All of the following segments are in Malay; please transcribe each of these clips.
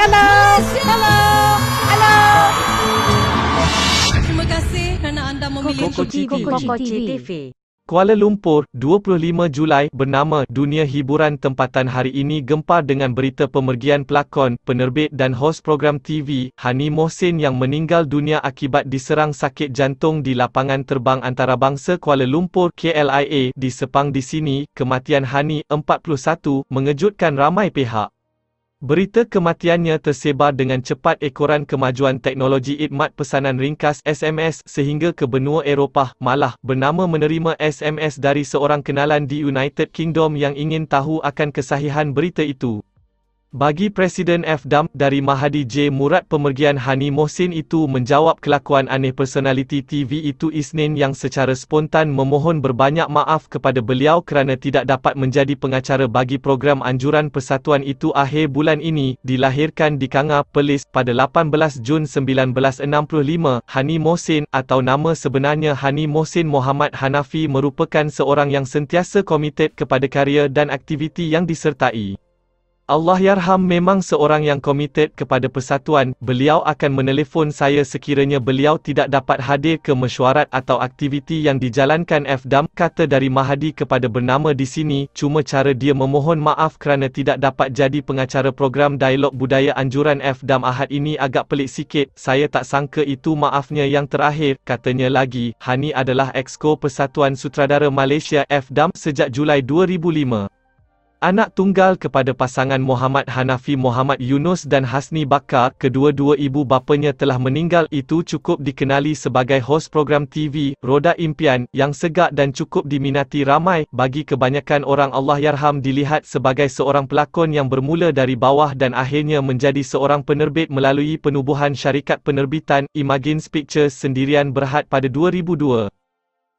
Hello. Hello. Hello. Terima kasih kerana anda memilih Kokoci TV. Kokoci TV. Kuala Lumpur, 25 Julai, bernama Dunia Hiburan Tempatan hari ini gempar dengan berita pemergian pelakon, penerbit dan hos program TV, Hani Mohsin yang meninggal dunia akibat diserang sakit jantung di lapangan terbang antarabangsa Kuala Lumpur KLIA di Sepang di sini, kematian Hani 41, mengejutkan ramai pihak. Berita kematiannya tersebar dengan cepat ekoran kemajuan teknologi idmat pesanan ringkas SMS sehingga ke benua Eropah malah bernama menerima SMS dari seorang kenalan di United Kingdom yang ingin tahu akan kesahihan berita itu. Bagi Presiden F. Dam, dari Mahadi J. Murad pemergian Hani Mohsin itu menjawab kelakuan aneh personaliti TV itu Isnin yang secara spontan memohon berbanyak maaf kepada beliau kerana tidak dapat menjadi pengacara bagi program anjuran persatuan itu akhir bulan ini, dilahirkan di Kanga, Perlis pada 18 Jun 1965. Hani Mohsin, atau nama sebenarnya Hani Mohsin Muhammad Hanafi merupakan seorang yang sentiasa komited kepada karya dan aktiviti yang disertai. Allah Yarham memang seorang yang komited kepada persatuan, beliau akan menelefon saya sekiranya beliau tidak dapat hadir ke mesyuarat atau aktiviti yang dijalankan FDAM, kata dari Mahadi kepada bernama di sini, cuma cara dia memohon maaf kerana tidak dapat jadi pengacara program dialog budaya anjuran FDAM Ahad ini agak pelik sikit, saya tak sangka itu maafnya yang terakhir, katanya lagi, Hani adalah exco Persatuan Sutradara Malaysia FDAM sejak Julai 2005. Anak tunggal kepada pasangan Muhammad Hanafi Muhammad Yunus dan Hasni Bakar, kedua-dua ibu bapanya telah meninggal itu cukup dikenali sebagai hos program TV, Roda Impian, yang segak dan cukup diminati ramai, bagi kebanyakan orang Allah Yarham dilihat sebagai seorang pelakon yang bermula dari bawah dan akhirnya menjadi seorang penerbit melalui penubuhan syarikat penerbitan, Imagine Pictures sendirian berhad pada 2002.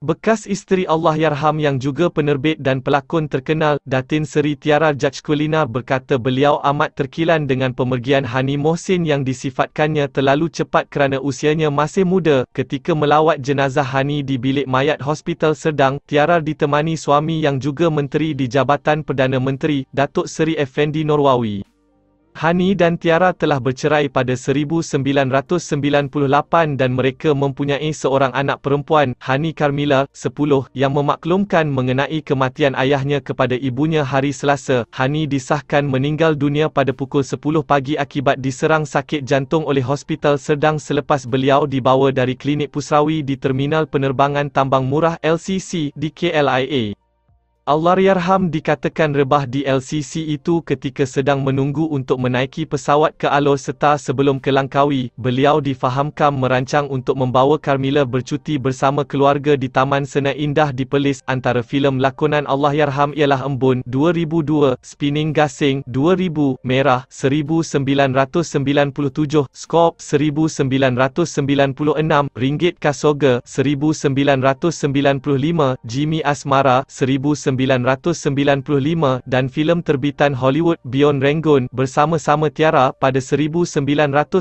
Bekas isteri Allah Yarham yang juga penerbit dan pelakon terkenal, Datin Seri Tiara Jajkulina berkata beliau amat terkilan dengan pemergian Hani Mohsin yang disifatkannya terlalu cepat kerana usianya masih muda. Ketika melawat jenazah Hani di bilik mayat hospital Serdang, Tiara ditemani suami yang juga menteri di Jabatan Perdana Menteri, Datuk Seri Effendi Norwawi. Hani dan Tiara telah bercerai pada 1998 dan mereka mempunyai seorang anak perempuan, Hani Carmila, 10, yang memaklumkan mengenai kematian ayahnya kepada ibunya hari Selasa. Hani disahkan meninggal dunia pada pukul 10 pagi akibat diserang sakit jantung oleh hospital sedang selepas beliau dibawa dari klinik pusrawi di Terminal Penerbangan Tambang Murah LCC di KLIA. Allahyarham dikatakan rebah di LCC itu ketika sedang menunggu untuk menaiki pesawat ke Alor serta sebelum ke Langkawi, beliau difahamkan merancang untuk membawa Carmila bercuti bersama keluarga di Taman Sena Indah di Perlis. Antara filem lakonan Allahyarham ialah Embun 2002, Spinning Gasing 2000, Merah 1997, Skop 1996, Ringgit Kasoga 1995, Jimmy Asmara 1997, 1995 dan filem terbitan Hollywood Beyond Rangoon bersama-sama Tiara pada 1995.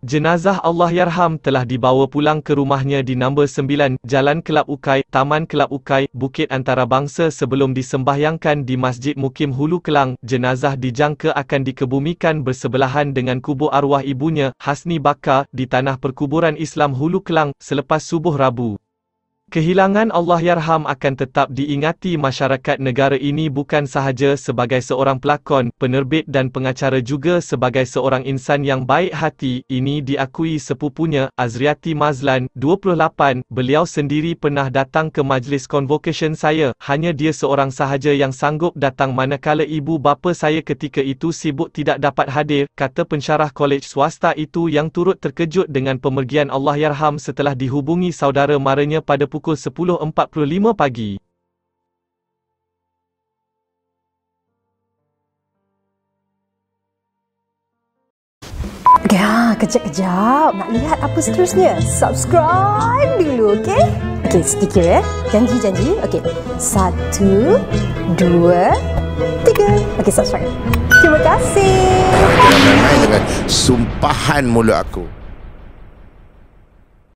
Jenazah Allahyarham telah dibawa pulang ke rumahnya di No. 9 Jalan Kelab Ukai, Taman Kelab Ukai, Bukit Antarabangsa sebelum disembahyangkan di Masjid Mukim Hulu Kelang. Jenazah dijangka akan dikebumikan bersebelahan dengan kubur arwah ibunya, Hasni Bakar, di Tanah Perkuburan Islam Hulu Kelang, selepas subuh Rabu. Kehilangan Allah Yarham akan tetap diingati masyarakat negara ini bukan sahaja sebagai seorang pelakon, penerbit dan pengacara juga sebagai seorang insan yang baik hati, ini diakui sepupunya, Azriati Mazlan, 28, beliau sendiri pernah datang ke majlis convocation saya, hanya dia seorang sahaja yang sanggup datang manakala ibu bapa saya ketika itu sibuk tidak dapat hadir, kata pensyarah kolej swasta itu yang turut terkejut dengan pemergian Allah Yarham setelah dihubungi saudara maranya pada pukul pukul 10.45 pagi. Ya, kejap-kejap. Nak lihat apa seterusnya? Subscribe dulu, okey? Okey, sedikit ya. Eh? Janji-janji. Okey. Satu, dua, tiga. Okey, subscribe. Terima kasih. sumpahan mulut aku.